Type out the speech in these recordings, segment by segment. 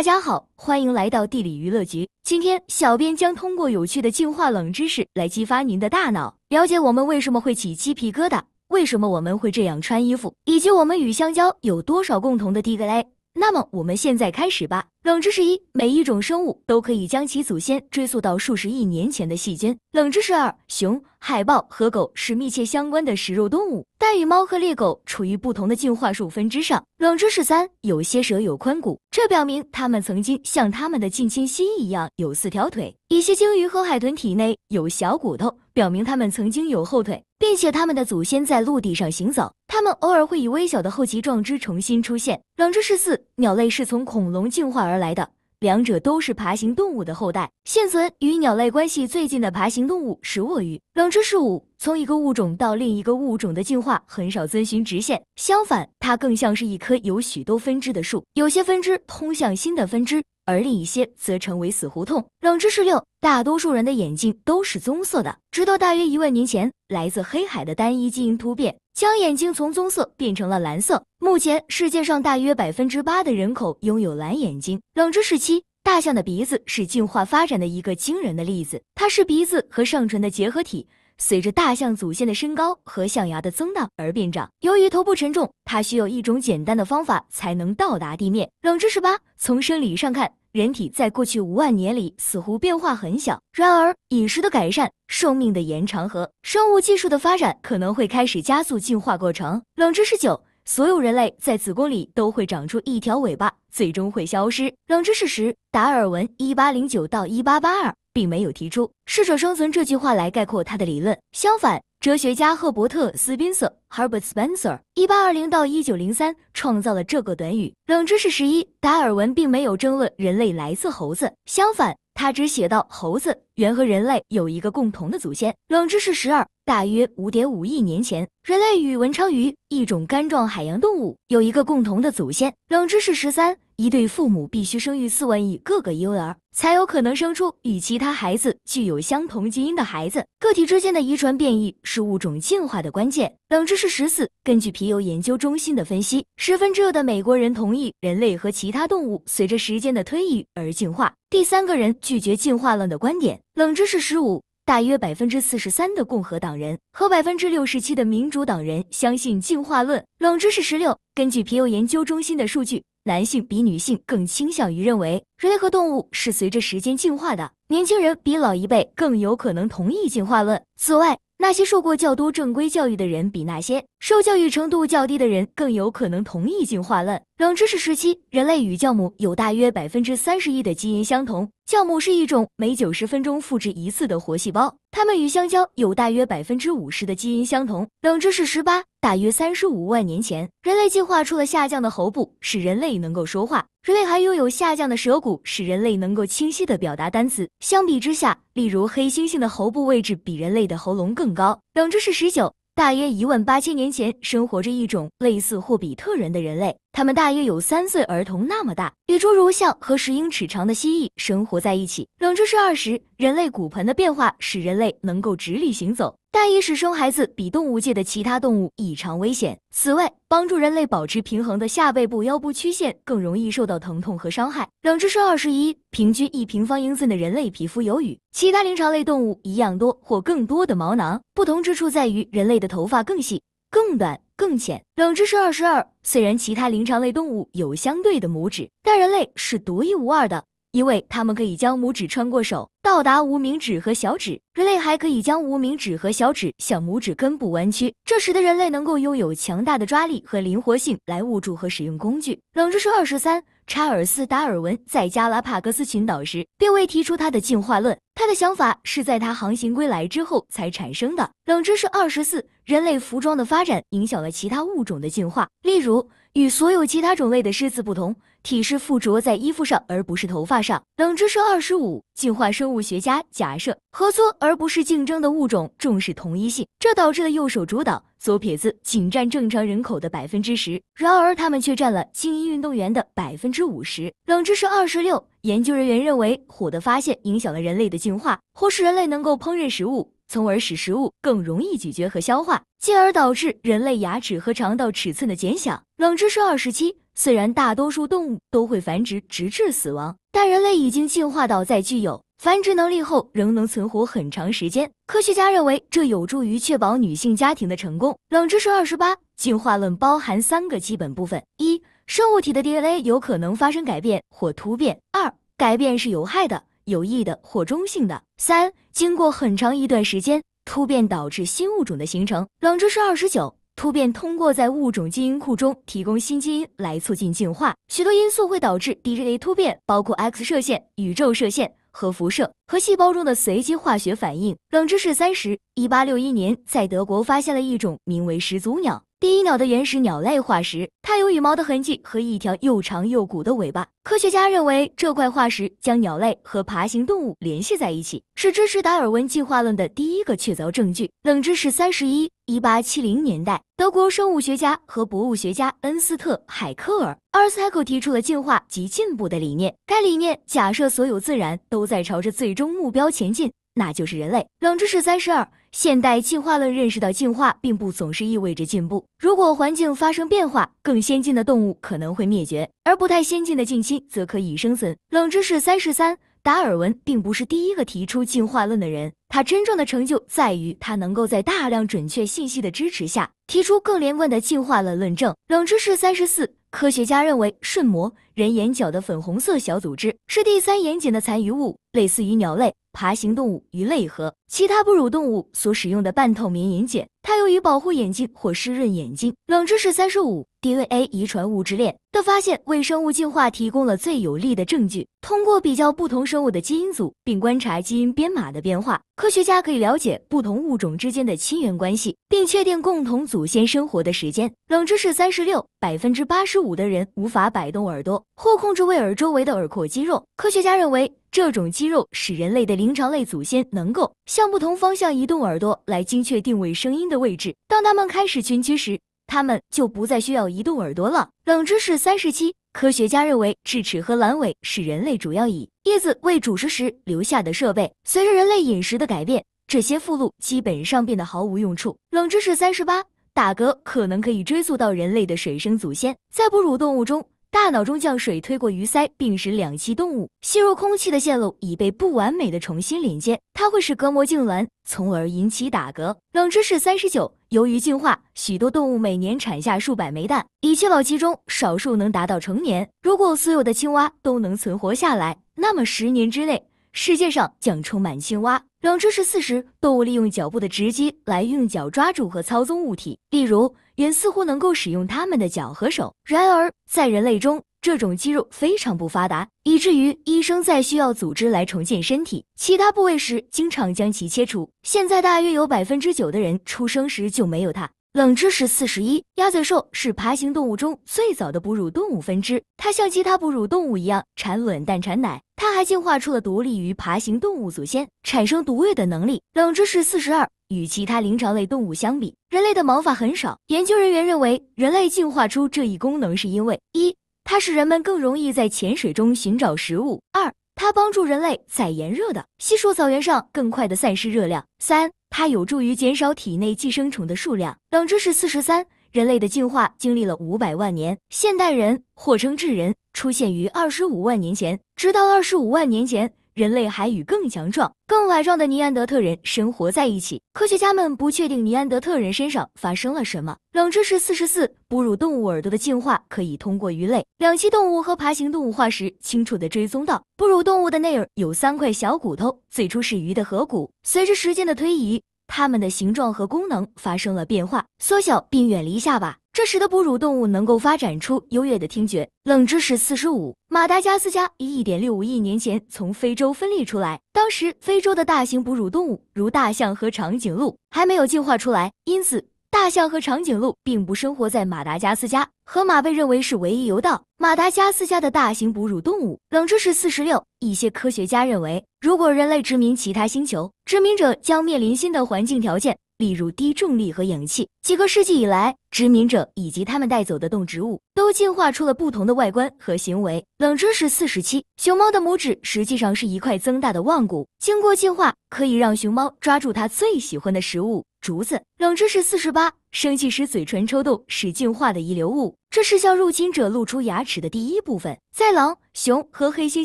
大家好，欢迎来到地理娱乐局。今天，小编将通过有趣的进化冷知识来激发您的大脑，了解我们为什么会起鸡皮疙瘩，为什么我们会这样穿衣服，以及我们与香蕉有多少共同的 DNA。那么我们现在开始吧。冷知识一：每一种生物都可以将其祖先追溯到数十亿年前的细菌。冷知识二：熊、海豹和狗是密切相关的食肉动物，但与猫和猎狗处于不同的进化树分支上。冷知识三：有些蛇有髋骨，这表明它们曾经像它们的近亲蜥蜴一样有四条腿。一些鲸鱼和海豚体内有小骨头，表明它们曾经有后腿。并且它们的祖先在陆地上行走，它们偶尔会以微小的后鳍状肢重新出现。冷知识四：鸟类是从恐龙进化而来的，两者都是爬行动物的后代。现存与鸟类关系最近的爬行动物是鳄鱼。冷知识五。从一个物种到另一个物种的进化很少遵循直线，相反，它更像是一棵有许多分支的树。有些分支通向新的分支，而另一些则成为死胡同。冷知识六：大多数人的眼睛都是棕色的，直到大约一万年前，来自黑海的单一基因突变将眼睛从棕色变成了蓝色。目前，世界上大约百分之八的人口拥有蓝眼睛。冷知识七：大象的鼻子是进化发展的一个惊人的例子，它是鼻子和上唇的结合体。随着大象祖先的身高和象牙的增大而变长。由于头部沉重，它需要一种简单的方法才能到达地面。冷知识八：从生理上看，人体在过去五万年里似乎变化很小。然而，饮食的改善、寿命的延长和生物技术的发展可能会开始加速进化过程。冷知识九。所有人类在子宫里都会长出一条尾巴，最终会消失。冷知识十：达尔文（一八零九到一八八二）并没有提出“适者生存”这句话来概括他的理论。相反，哲学家赫伯特·斯宾塞 （Harbert Spencer，一八二零到一九零三）创造了这个短语。冷知识十一：达尔文并没有争论人类来自猴子，相反，他只写到猴子。猿和人类有一个共同的祖先。冷知识十二，大约五点五亿年前，人类与文昌鱼，一种杆状海洋动物，有一个共同的祖先。冷知识十三，一对父母必须生育四万亿个个婴儿，才有可能生出与其他孩子具有相同基因的孩子。个体之间的遗传变异是物种进化的关键。冷知识十四，根据皮尤研究中心的分析，十分之的美国人同意人类和其他动物随着时间的推移而进化。第三个人拒绝进化论的观点。冷知识十五：大约百分之四十三的共和党人和百分之六十七的民主党人相信进化论。冷知识十六：根据皮尤研究中心的数据，男性比女性更倾向于认为人类和动物是随着时间进化的，年轻人比老一辈更有可能同意进化论。此外，那些受过较多正规教育的人比那些受教育程度较低的人更有可能同意进化论。冷知识：时期，人类与酵母有大约百分之三十亿的基因相同。酵母是一种每九十分钟复制一次的活细胞。它们与香蕉有大约百分之五十的基因相同。冷知识：十八，大约三十五万年前，人类进化出了下降的喉部，使人类能够说话。人类还拥有下降的舌骨，使人类能够清晰的表达单词。相比之下，例如黑猩猩的喉部位置比人类的喉咙更高。冷知识：十九。大约一万八千年前，生活着一种类似霍比特人的人类。它们大约有三岁儿童那么大，与侏儒象和十英尺长的蜥蜴生活在一起。冷知识二十：人类骨盆的变化使人类能够直立行走，但也使生孩子比动物界的其他动物异常危险。此外，帮助人类保持平衡的下背部腰部曲线更容易受到疼痛和伤害。冷知识二十一：平均一平方英寸的人类皮肤有与其他灵长类动物一样多或更多的毛囊，不同之处在于人类的头发更细。更短更浅。冷知识二十二：虽然其他灵长类动物有相对的拇指，但人类是独一无二的，因为它们可以将拇指穿过手，到达无名指和小指。人类还可以将无名指和小指向拇指根部弯曲，这时的人类能够拥有强大的抓力和灵活性来握住和使用工具。冷知识二十三。查尔斯·达尔文在加拉帕戈斯群岛时，并未提出他的进化论。他的想法是在他航行归来之后才产生的。冷知识二十四：人类服装的发展影响了其他物种的进化，例如。与所有其他种类的狮子不同，体虱附着在衣服上而不是头发上。冷知识二十五：进化生物学家假设合作而不是竞争的物种重视同一性，这导致了右手主导。左撇子仅占正常人口的百分之十，然而他们却占了精英运动员的百分之五十。冷知识二十六：研究人员认为火的发现影响了人类的进化，或是人类能够烹饪食物。从而使食物更容易咀嚼和消化，进而导致人类牙齿和肠道尺寸的减小。冷知识二十七：虽然大多数动物都会繁殖直至死亡，但人类已经进化到在具有繁殖能力后仍能存活很长时间。科学家认为这有助于确保女性家庭的成功。冷知识二十八：进化论包含三个基本部分：一、生物体的 DNA 有可能发生改变或突变；二、改变是有害的。有益的或中性的。三，经过很长一段时间，突变导致新物种的形成。冷知识二十九：突变通过在物种基因库中提供新基因来促进进化。许多因素会导致 DNA 突变，包括 X 射线、宇宙射线、核辐射和细胞中的随机化学反应。冷知识三十：一八六一年，在德国发现了一种名为始祖鸟。第一鸟的原始鸟类化石，它有羽毛的痕迹和一条又长又鼓的尾巴。科学家认为，这块化石将鸟类和爬行动物联系在一起，是支持达尔文进化论的第一个确凿证据。冷知识三十一：一八七零年代，德国生物学家和博物学家恩斯特·海克尔阿尔斯海 t 提出了进化及进步的理念。该理念假设所有自然都在朝着最终目标前进，那就是人类。冷知识三十二。现代进化论认识到，进化并不总是意味着进步。如果环境发生变化，更先进的动物可能会灭绝，而不太先进的近亲则可以生存。冷知识三十三：达尔文并不是第一个提出进化论的人，他真正的成就在于他能够在大量准确信息的支持下，提出更连贯的进化论论证。冷知识三十四：科学家认为顺魔人眼角的粉红色小组织是第三眼睑的残余物，类似于鸟类、爬行动物、鱼类和其他哺乳动物所使用的半透明眼睑。它用于保护眼睛或湿润眼睛。冷知识三十五：DNA 遗传物质链的发现为生物进化提供了最有力的证据。通过比较不同生物的基因组，并观察基因编码的变化，科学家可以了解不同物种之间的亲缘关系，并确定共同祖先生活的时间。冷知识三十六：百分之八十五的人无法摆动耳朵。或控制耳周围的耳廓肌肉。科学家认为，这种肌肉使人类的灵长类祖先能够向不同方向移动耳朵，来精确定位声音的位置。当他们开始群居时，他们就不再需要移动耳朵了。冷知识三十七：科学家认为，智齿和阑尾是人类主要以叶子为主食时留下的设备。随着人类饮食的改变，这些附录基本上变得毫无用处。冷知识三十八：打嗝可能可以追溯到人类的水生祖先，在哺乳动物中。大脑中降水推过鱼鳃，并使两栖动物吸入空气的线路已被不完美的重新连接，它会使隔膜痉挛，从而引起打嗝。冷知识三十九：由于进化，许多动物每年产下数百枚蛋，以确保其中少数能达到成年。如果所有的青蛙都能存活下来，那么十年之内。世界上将充满青蛙。冷知识四十：动物利用脚部的直肌来用脚抓住和操纵物体，例如人似乎能够使用它们的脚和手。然而，在人类中，这种肌肉非常不发达，以至于医生在需要组织来重建身体其他部位时，经常将其切除。现在大约有百分之九的人出生时就没有它。冷知识四十一：鸭嘴兽是爬行动物中最早的哺乳动物分支，它像其他哺乳动物一样产卵、蛋产奶。它还进化出了独立于爬行动物祖先产生毒液的能力。冷知识四十二：与其他灵长类动物相比，人类的毛发很少。研究人员认为，人类进化出这一功能是因为一，它使人们更容易在潜水中寻找食物；二，它帮助人类在炎热的稀疏草原上更快地散失热量；三，它有助于减少体内寄生虫的数量。冷知识四十三。人类的进化经历了五百万年，现代人或称智人出现于二十五万年前。直到二十五万年前，人类还与更强壮、更矮壮的尼安德特人生活在一起。科学家们不确定尼安德特人身上发生了什么。冷知识四十四：哺乳动物耳朵的进化可以通过鱼类、两栖动物和爬行动物化石清楚地追踪到。哺乳动物的内耳有三块小骨头，最初是鱼的颌骨。随着时间的推移，它们的形状和功能发生了变化，缩小并远离下巴。这时的哺乳动物能够发展出优越的听觉。冷知识四十五：马达加斯加一点六五亿年前从非洲分离出来，当时非洲的大型哺乳动物如大象和长颈鹿还没有进化出来，因此。大象和长颈鹿并不生活在马达加斯加，河马被认为是唯一游到马达加斯加的大型哺乳动物。冷知识四十六：一些科学家认为，如果人类殖民其他星球，殖民者将面临新的环境条件，例如低重力和氧气。几个世纪以来，殖民者以及他们带走的动植物都进化出了不同的外观和行为。冷知识四十七：熊猫的拇指实际上是一块增大的腕骨，经过进化可以让熊猫抓住它最喜欢的食物。竹子，冷知识四十八：生气时嘴唇抽动是进化的遗留物，这是向入侵者露出牙齿的第一部分，在狼、熊和黑猩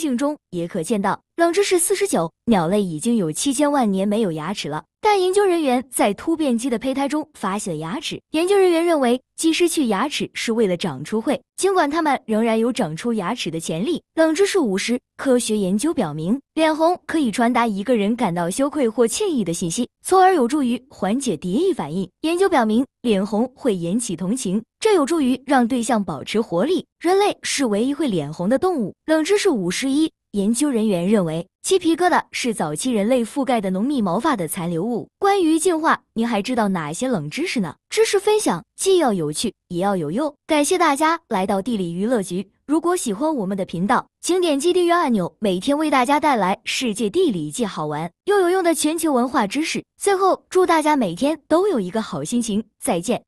猩中也可见到。冷知识四十九：鸟类已经有七千万年没有牙齿了，但研究人员在突变鸡的胚胎中发现了牙齿。研究人员认为，鸡失去牙齿是为了长出喙，尽管它们仍然有长出牙齿的潜力。冷知识五十：科学研究表明，脸红可以传达一个人感到羞愧或歉意的信息，从而有助于缓解敌意反应。研究表明，脸红会引起同情，这有助于让对象保持活力。人类是唯一会脸红的动物。冷知识五十一。研究人员认为，鸡皮疙瘩是早期人类覆盖的浓密毛发的残留物。关于进化，您还知道哪些冷知识呢？知识分享既要有趣，也要有用。感谢大家来到地理娱乐局。如果喜欢我们的频道，请点击订阅按钮。每天为大家带来世界地理既好玩又有用的全球文化知识。最后，祝大家每天都有一个好心情。再见。